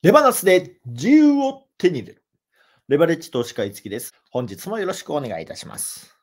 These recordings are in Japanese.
レバナスで自由を手に入れる。レバレッジ投資家いつきです。本日もよろしくお願いいたします。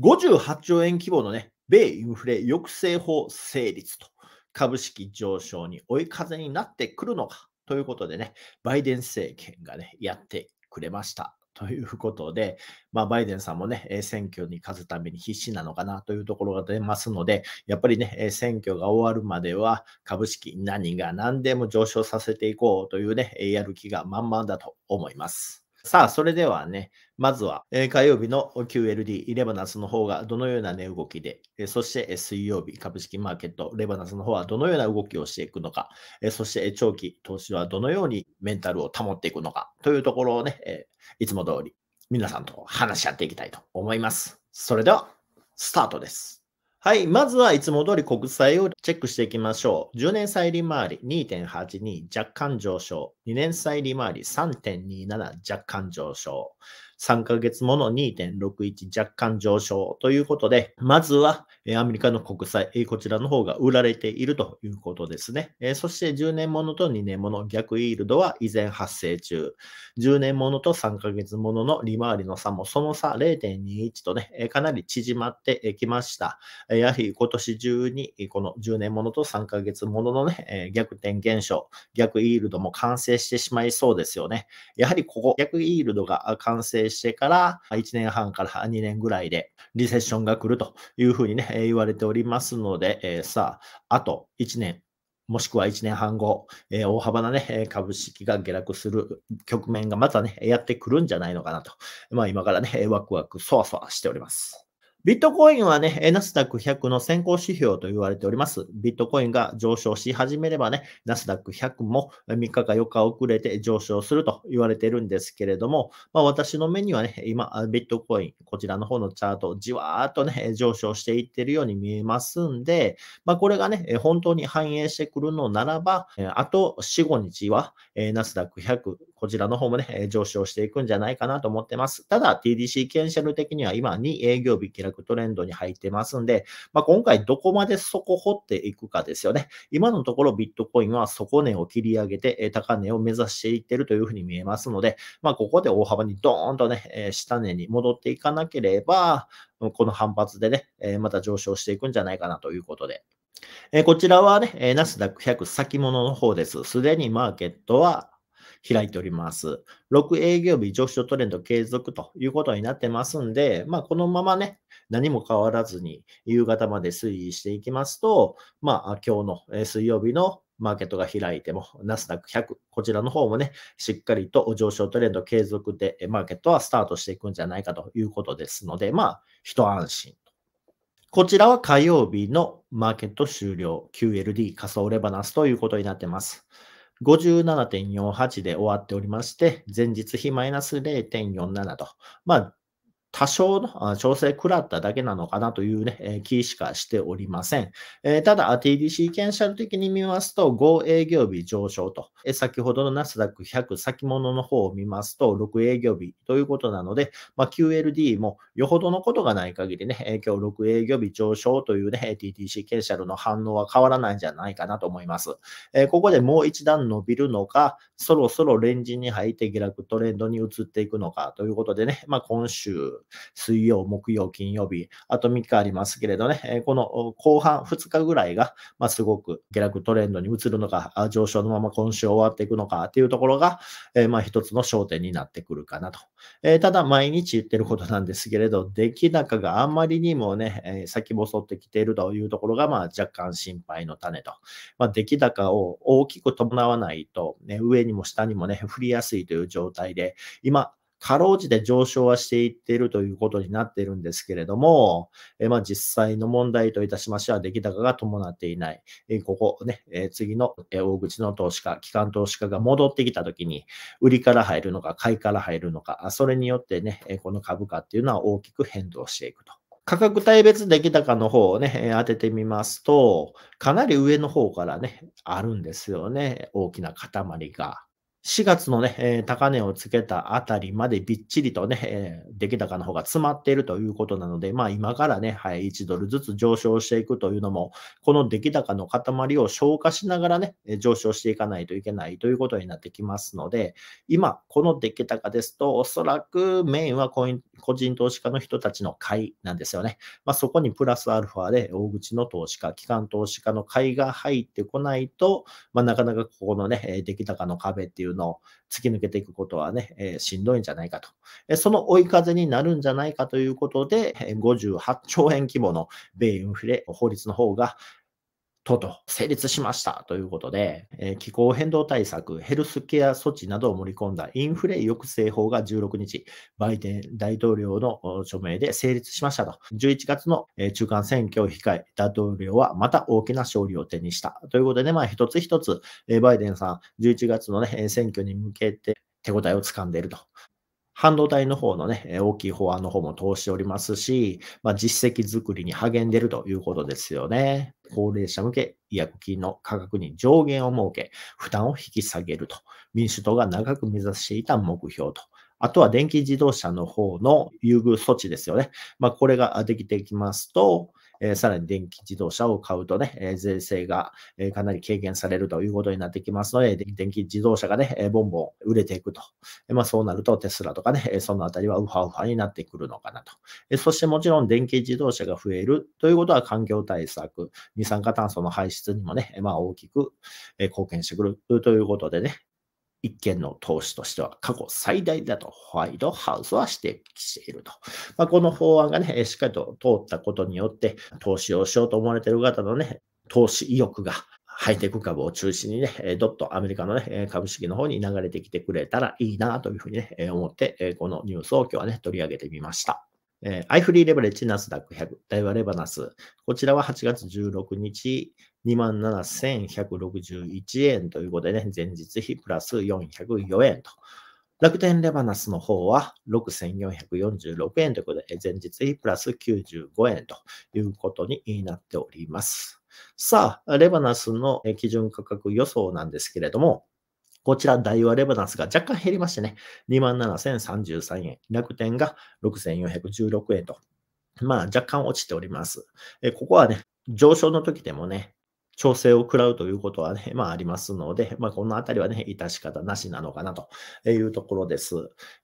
58兆円規模のね、米インフレ抑制法成立と株式上昇に追い風になってくるのかということでね、バイデン政権がね、やってくれました。ということで、まあ、バイデンさんもね、選挙に勝つために必死なのかなというところが出ますので、やっぱりね、選挙が終わるまでは株式何が何でも上昇させていこうというね、やる気が満々だと思います。さあ、それではね、まずは、え火曜日の QLD、レバナスの方がどのような値動きで、えそして、え水曜日、株式マーケット、レバナスの方はどのような動きをしていくのか、えそして、え長期投資はどのようにメンタルを保っていくのかというところをね、えいつも通り皆さんと話し合っていきたいと思います。それでは、スタートです。はい。まずはいつも通り国債をチェックしていきましょう。10年債利回り2.82、若干上昇。2年債利回り3.27、若干上昇。3ヶ月もの2.61若干上昇ということで、まずはアメリカの国債、こちらの方が売られているということですね。そして10年ものと2年もの逆イールドは依然発生中。10年ものと3ヶ月ものの利回りの差もその差0.21とね、かなり縮まってきました。やはり今年中にこの10年ものと3ヶ月もののね、逆転現象、逆イールドも完成してしまいそうですよね。やはりここ、逆イールドが完成してから、1年半から2年ぐらいでリセッションが来るというふうにね、言われておりますので、えー、さあ、あと1年、もしくは1年半後、えー、大幅なね、株式が下落する局面がまたね、やってくるんじゃないのかなと、まあ今からね、ワクワク、そわそわしております。ビットコインはね、ナスダック100の先行指標と言われております。ビットコインが上昇し始めればね、ナスダック100も3日か4日遅れて上昇すると言われてるんですけれども、まあ、私の目にはね、今、ビットコイン、こちらの方のチャート、じわーっとね、上昇していってるように見えますんで、まあ、これがね、本当に反映してくるのならば、あと4、5日はナスダック100、こちらの方もね、上昇していくんじゃないかなと思ってます。ただ、TDC ケンシャル的には今2営業日下落トレンドに入ってますんで、まあ、今回どこまで底掘っていくかですよね。今のところビットコインは底値を切り上げて、高値を目指していってるというふうに見えますので、まあ、ここで大幅にドーンとね、下値に戻っていかなければ、この反発でね、また上昇していくんじゃないかなということで。えこちらはね、ナスダック100先物の方です。すでにマーケットは開いております。6営業日上昇トレンド継続ということになってますんで、まあ、このままね、何も変わらずに夕方まで推移していきますと、まあ、今日の水曜日のマーケットが開いても、ナスダック100、こちらの方もね、しっかりと上昇トレンド継続で、マーケットはスタートしていくんじゃないかということですので、まあ、一安心。こちらは火曜日のマーケット終了、QLD 仮想レバナスということになってます。57.48で終わっておりまして、前日比マイナス0.47と、まあ、多少の調整食らっただけなのかなというね、気しかしておりません。えー、ただ、TDC 検ル的に見ますと、5営業日上昇と、え先ほどのナスダック100先物の方を見ますと、6営業日ということなので、まあ、QLD もよほどのことがない限りね、今日6営業日上昇というね、TDC 検ルの反応は変わらないんじゃないかなと思います。えー、ここでもう一段伸びるのか、そろそろレンジに入って下落トレンドに移っていくのかということでね、まあ、今週、水曜、木曜、金曜日、あと3日ありますけれどね、この後半2日ぐらいが、ますごく下落トレンドに移るのか、上昇のまま今週終わっていくのかっていうところが、まあ一つの焦点になってくるかなと。ただ、毎日言ってることなんですけれど、出来高があんまりにもね、先細ってきているというところが、まあ若干心配の種と。まあ、出来高を大きく伴わないと、ね、上にも下にもね、降りやすいという状態で、今、かろうじて上昇はしていっているということになっているんですけれども、えまあ、実際の問題といたしましては、出来高が伴っていない。えここね、え次の大口の投資家、機関投資家が戻ってきたときに、売りから入るのか、買いから入るのか、それによってね、この株価っていうのは大きく変動していくと。価格帯別出来高の方をね、当ててみますと、かなり上の方からね、あるんですよね、大きな塊が。4月のね、えー、高値をつけたあたりまでびっちりとね、えー、出来高の方が詰まっているということなので、まあ今からね、はい、1ドルずつ上昇していくというのも、この出来高の塊を消化しながらね、上昇していかないといけないということになってきますので、今、この出来高ですと、おそらくメインは個人投資家の人たちの買いなんですよね。まあそこにプラスアルファで大口の投資家、機関投資家の買いが入ってこないと、まあなかなかここのね、出来高の壁っていうのを突き抜けていくことはね、えー、しんどいんじゃないかと、えその追い風になるんじゃないかということで、58兆円規模の米インフレ法律の方が、とと成立しましたということで、え気候変動対策、ヘルスケア措置などを盛り込んだインフレ抑制法が16日、バイデン大統領の署名で成立しましたと。11月の中間選挙を控え、大統領はまた大きな勝利を手にしたということで、まあ、一つ一つ、バイデンさん、11月の、ね、選挙に向けて手応えをつかんでいると。半導体の方のね、大きい法案の方も通しておりますし、まあ、実績作りに励んでいるということですよね。高齢者向け医薬品の価格に上限を設け、負担を引き下げると。民主党が長く目指していた目標と。あとは電気自動車の方の優遇措置ですよね。まあ、これができてきますと、えー、さらに電気自動車を買うとね、えー、税制が、えー、かなり軽減されるということになってきますので、電気自動車がね、えー、ボンボン売れていくと。えー、まあ、そうなるとテスラとかね、えー、そのあたりはウハウハになってくるのかなと。えー、そしてもちろん電気自動車が増えるということは環境対策、二酸化炭素の排出にもね、まあ、大きく、えー、貢献してくるということでね、一件の投資としては過去最大だとホワイトハウスは指摘していると。まあ、この法案がね、しっかりと通ったことによって、投資をしようと思われている方のね、投資意欲がハイテク株を中心にね、どっとアメリカのね、株式の方に流れてきてくれたらいいなというふうにね、思って、このニュースを今日はね、取り上げてみました。えー、アイフリーレバレッジ、ナスダック100、ダイワレバナス。こちらは8月16日、27,161円ということでね、前日比プラス404円と。楽天レバナスの方は6,446円ということで、前日比プラス95円ということになっております。さあ、レバナスの基準価格予想なんですけれども、こちら、大和レバナンスが若干減りましてね、27,033円、楽天が6,416円と、まあ若干落ちております。えここはね、上昇の時でもね、調整を食らうということはね、まあありますので、まあこのあたりはね、致し方なしなのかなというところです。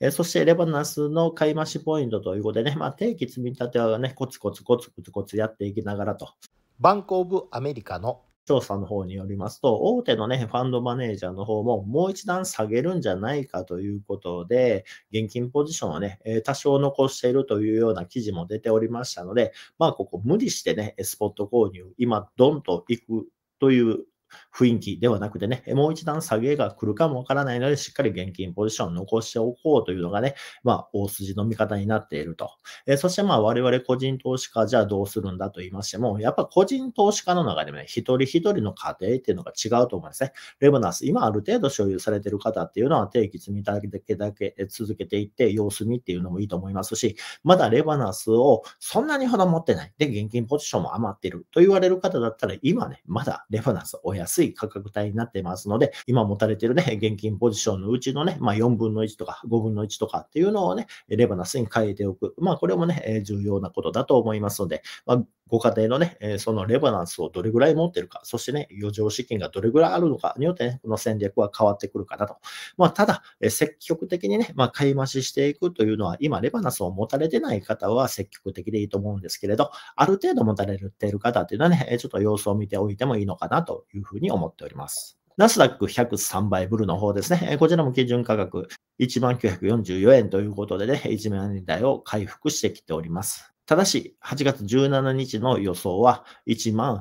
えそしてレバナンスの買い増しポイントということでね、まあ定期積み立てはね、コツコツコツコツコツやっていきながらと。バンコブアメリカの調査の方によりますと、大手のね、ファンドマネージャーの方ももう一段下げるんじゃないかということで、現金ポジションをね、多少残しているというような記事も出ておりましたので、まあ、ここ無理してね、スポット購入、今、ドンと行くという雰囲気ではなくてね、もう一段下げが来るかもわからないので、しっかり現金ポジションを残しておこうというのがね、まあ、大筋の見方になっていると。えー、そしてまあ、我々個人投資家じゃあどうするんだと言いましても、やっぱ個人投資家の中でもね、一人一人の家庭っていうのが違うと思うんですね。レバナス、今ある程度所有されている方っていうのは定期積み立てだけ続けていって、様子見っていうのもいいと思いますし、まだレバナスをそんなにほど持ってない。で、現金ポジションも余っていると言われる方だったら、今ね、まだレバナスを安い価格帯になってますので、今持たれてるね、現金ポジションのうちのね、まあ、4分の1とか5分の1とかっていうのをね、レバナスに変えておく。まあ、これもね、重要なことだと思いますので、まあご家庭のね、そのレバナンスをどれぐらい持ってるか、そしてね、余剰資金がどれぐらいあるのかによってね、この戦略は変わってくるかなと。まあ、ただ、積極的にね、まあ、買い増ししていくというのは、今、レバナンスを持たれてない方は積極的でいいと思うんですけれど、ある程度持たれている方っていうのはね、ちょっと様子を見ておいてもいいのかなというふうに思っております。ナスダック103倍ブルの方ですね。こちらも基準価格1944円ということでね、1万円台を回復してきております。ただし、8月17日の予想は1万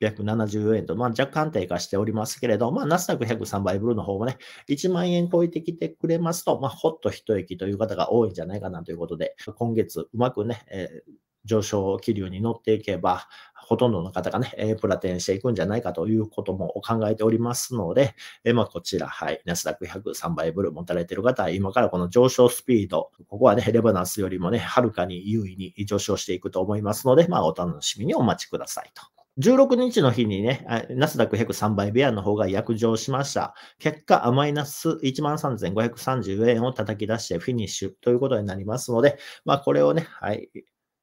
874円と、まあ、若干低下しておりますけれど、まあ、ナスダック103倍ブルーの方もね、1万円超えてきてくれますと、まあ、ほっと一息という方が多いんじゃないかなということで、今月うまくね、えー上昇気流に乗っていけば、ほとんどの方がね、えー、プラテンしていくんじゃないかということも考えておりますので、えー、まあ、こちら、はい、ナスダック103倍ブルー持たれている方は、今からこの上昇スピード、ここはね、レバナンスよりもね、はるかに優位に上昇していくと思いますので、まあ、お楽しみにお待ちくださいと。16日の日にね、ナスダック103倍ベアの方が約定しました。結果、マイナス13,530円を叩き出してフィニッシュということになりますので、まあこれをね、はい、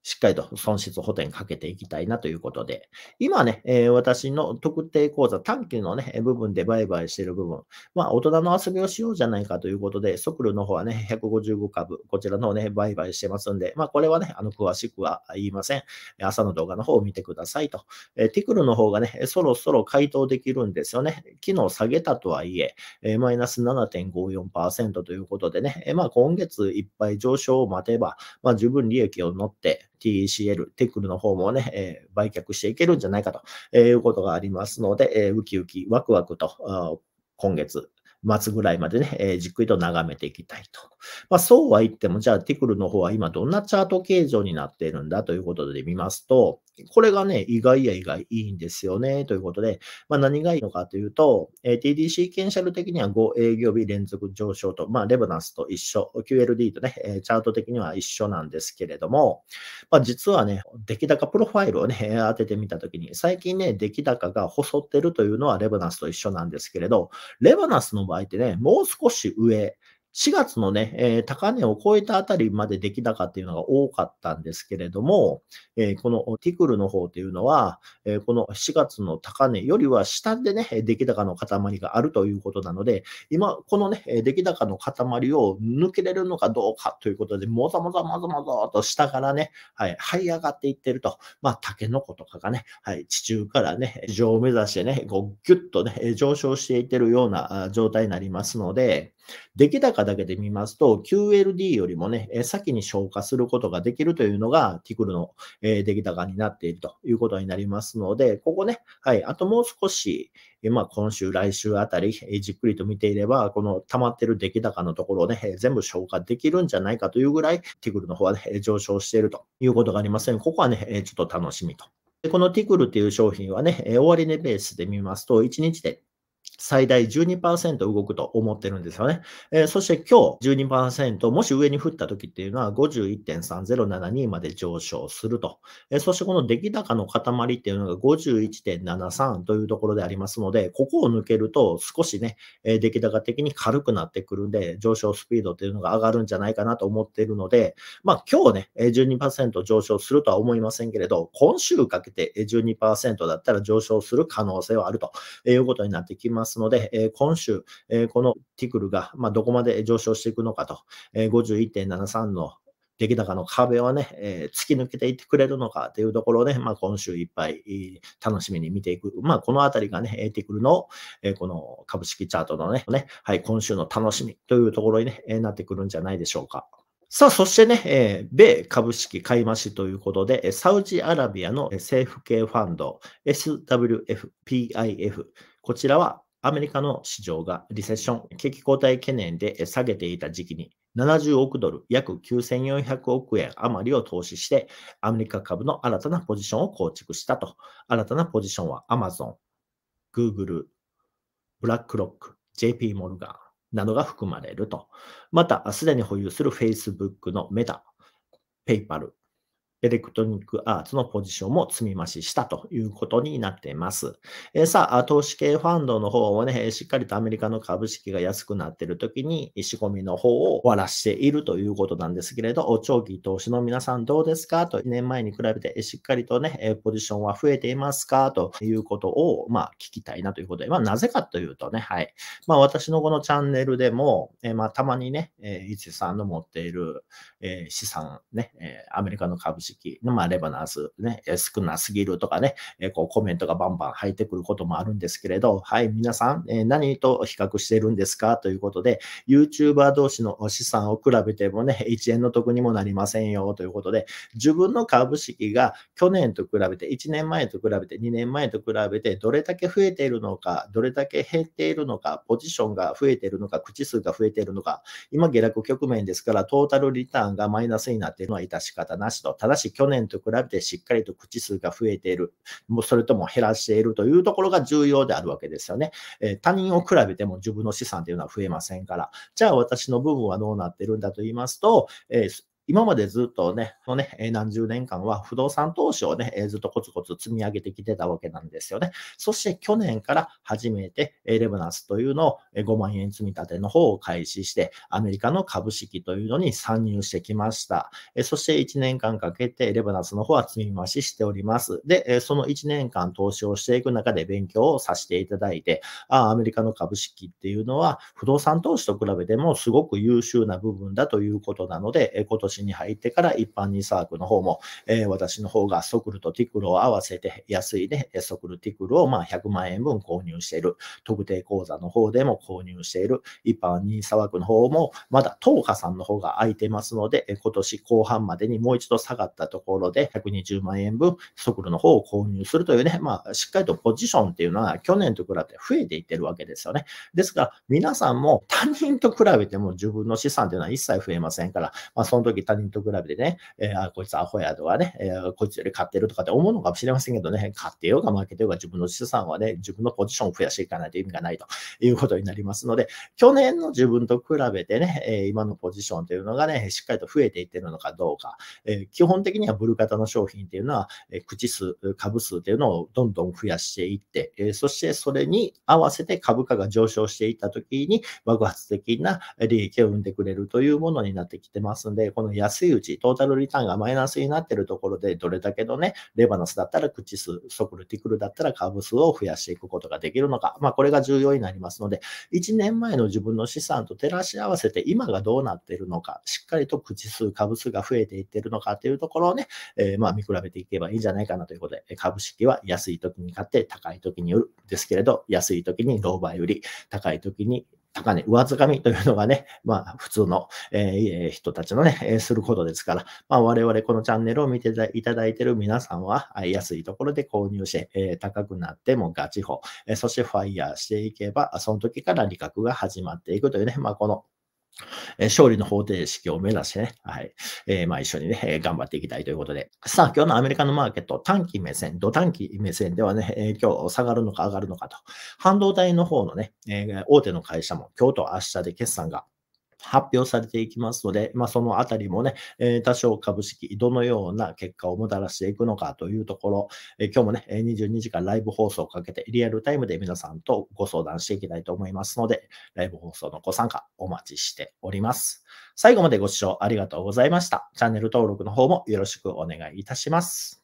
しっかりと損失補填かけていきたいなということで、今ね、えー、私の特定口座、短期のね、部分で売買している部分、まあ、大人の遊びをしようじゃないかということで、ソクルの方はね、155株、こちらの方ね、売買してますんで、まあ、これはね、あの、詳しくは言いません。朝の動画の方を見てくださいと。えー、ティクルの方がね、そろそろ回答できるんですよね。昨日下げたとはいえ、えー、マイナス7.54%ということでね、えまあ、今月いっぱい上昇を待てば、まあ、十分利益を乗って、TCL、テクルの方もね、え売却していけるんじゃないかと、えいうことがありますので、えウキウキ、ワクワクと、今月末ぐらいまでね、えじっくりと眺めていきたいとまあ、そうは言っても、じゃあティクルの方は今どんなチャート形状になっているんだということで見ますと、これがね、意外や意外いいんですよね、ということで、まあ、何がいいのかというと、TD シーケンシャル的には5営業日連続上昇と、まあ、レバナンスと一緒、QLD とね、えチャート的には一緒なんですけれども、まあ、実はね、出来高プロファイルをね、当ててみたときに、最近ね、出来高が細ってるというのはレバナンスと一緒なんですけれど、レバナスの場合ってね、もう少し上、4月のね、えー、高値を超えたあたりまで出来高っていうのが多かったんですけれども、えー、このティクルの方っていうのは、えー、この4月の高値よりは下でね、出来高の塊があるということなので、今、このね、出来高の塊を抜けれるのかどうかということで、もぞもぞもぞもざと下からね、はい、這い上がっていってると、まあ、タケノコとかがね、はい、地中からね、上を目指してね、こうギュッとね、上昇していってるような状態になりますので、出来高だけで見ますと、QLD よりもね、先に消化することができるというのが、ティクルの出来高になっているということになりますので、ここね、はい、あともう少し、まあ、今週、来週あたり、じっくりと見ていれば、この溜まってる出来高のところをね、全部消化できるんじゃないかというぐらい、ティクルの方は、ね、上昇しているということがありませので、ここはね、ちょっと楽しみと。このティクルていう商品はね、終値ベースで見ますと、1日で最大12%動くと思ってるんですよね。えー、そして今日12%、もし上に降った時っていうのは51.3072まで上昇すると。えー、そしてこの出来高の塊っていうのが51.73というところでありますので、ここを抜けると少しね、えー、出来高的に軽くなってくるんで、上昇スピードっていうのが上がるんじゃないかなと思っているので、まあ今日ね、12%上昇するとは思いませんけれど、今週かけて12%だったら上昇する可能性はあるということになってきます。ますので、え今週、えこのティクルが、まどこまで上昇していくのかと、え51.73の出来高の壁はね、えー、突き抜けていってくれるのかというところで、まあ、今週いっぱい楽しみに見ていく。まあ、このあたりがね、えー、ティクルの、えー、この株式チャートのね、ねはい、今週の楽しみというところに、ねえなってくるんじゃないでしょうか。さあ、そしてね、えー、米株式買い増しということで、サウジアラビアの政府系ファンド、SWFPIF こちらはアメリカの市場がリセッション、景気後退懸念で下げていた時期に70億ドル、約9400億円余りを投資して、アメリカ株の新たなポジションを構築したと。新たなポジションは Amazon、Google、ブラックロック、JP モルガンなどが含まれると。また、すでに保有する Facebook のメタ、PayPal、エレクトニックアーツのポジションも積み増ししたということになっています。えー、さあ、投資系ファンドの方もね、しっかりとアメリカの株式が安くなっている時に仕込みの方を終わらしているということなんですけれど、長期投資の皆さんどうですかと、2年前に比べてしっかりとね、ポジションは増えていますかということを、まあ、聞きたいなということで、まあ、なぜかというとね、はい。まあ、私のこのチャンネルでも、えー、まあ、たまにね、えー、さんの持っている、えー、資産ね、えー、アメリカの株式式、まあ、レバナンス、ね、少なすぎるとかね、えこうコメントがバンバン入ってくることもあるんですけれど、はい、皆さん、え何と比較してるんですかということで、YouTuber 同士の資産を比べてもね、1円の得にもなりませんよということで、自分の株式が去年と比べて、1年前と比べて、2年前と比べて、どれだけ増えているのか、どれだけ減っているのか、ポジションが増えているのか、口数が増えているのか、今、下落局面ですから、トータルリターンがマイナスになっているのは致し方なしと。し去年と比べてしっかりと口数が増えている、もうそれとも減らしているというところが重要であるわけですよね。えー、他人を比べても自分の資産というのは増えませんから。じゃあ私の部分はどうなってるんだと言いますと、えー今までずっとね、のね、何十年間は不動産投資をね、ずっとコツコツ積み上げてきてたわけなんですよね。そして去年から初めてレブナスというのを5万円積み立ての方を開始して、アメリカの株式というのに参入してきました。そして1年間かけてレブナスの方は積み増ししております。で、その1年間投資をしていく中で勉強をさせていただいて、あアメリカの株式っていうのは不動産投資と比べてもすごく優秀な部分だということなので、今年年に入ってから一般にサークの方も、えー、私の方がソクルとティクルを合わせて安いね、ソクルティクルをまあ100万円分購入している。特定口座の方でも購入している。一般にサークの方も、まだ10日さんの方が空いてますので、今年後半までにもう一度下がったところで120万円分ソクルの方を購入するというね、まあしっかりとポジションっていうのは去年と比べて増えていってるわけですよね。ですから皆さんも他人と比べても自分の資産っていうのは一切増えませんから、まあその時時他人と比べてね、えー、こいつアホやとかね、えー、こいつより勝ってるとかって思うのかもしれませんけどね、勝ってようが負けてようが自分の資産はね、自分のポジションを増やしていかないと意味がないということになりますので、去年の自分と比べてね、えー、今のポジションというのがね、しっかりと増えていってるのかどうか、えー、基本的にはブル型の商品っていうのは、えー、口数、株数というのをどんどん増やしていって、えー、そしてそれに合わせて株価が上昇していったときに爆発的な利益を生んでくれるというものになってきてますんで、この安いうち、トータルリターンがマイナスになっているところで、どれだけのね、レバナスだったら口数、ソクルティクルだったら株数を増やしていくことができるのか、まあ、これが重要になりますので、1年前の自分の資産と照らし合わせて、今がどうなっているのか、しっかりと口数、株数が増えていっているのかというところをね、えー、まあ見比べていけばいいんじゃないかなということで、株式は安い時に買って、高い時に売るですけれど、安い時にローバー売り、高い時に高値、上掴みというのがね、まあ普通の、えー、人たちのね、えー、することですから、まあ我々このチャンネルを見ていただいている皆さんは、安いところで購入して、えー、高くなってもガチ法、えー、そしてファイヤーしていけば、その時から利確が始まっていくというね、まあこのえ勝利の方程式を目指してね、はい。えー、まあ一緒にね、え頑張っていきたいということで。さあ、今日のアメリカのマーケット、短期目線、土短期目線ではね、え今日下がるのか上がるのかと。半導体の方のね、え大手の会社も今日と明日で決算が発表されていきますので、まあ、そのあたりもね、え多少株式、どのような結果をもたらしていくのかというところ、え今日もね、22時間ライブ放送をかけて、リアルタイムで皆さんとご相談していきたいと思いますので、ライブ放送のご参加お待ちしております。最後までご視聴ありがとうございました。チャンネル登録の方もよろしくお願いいたします。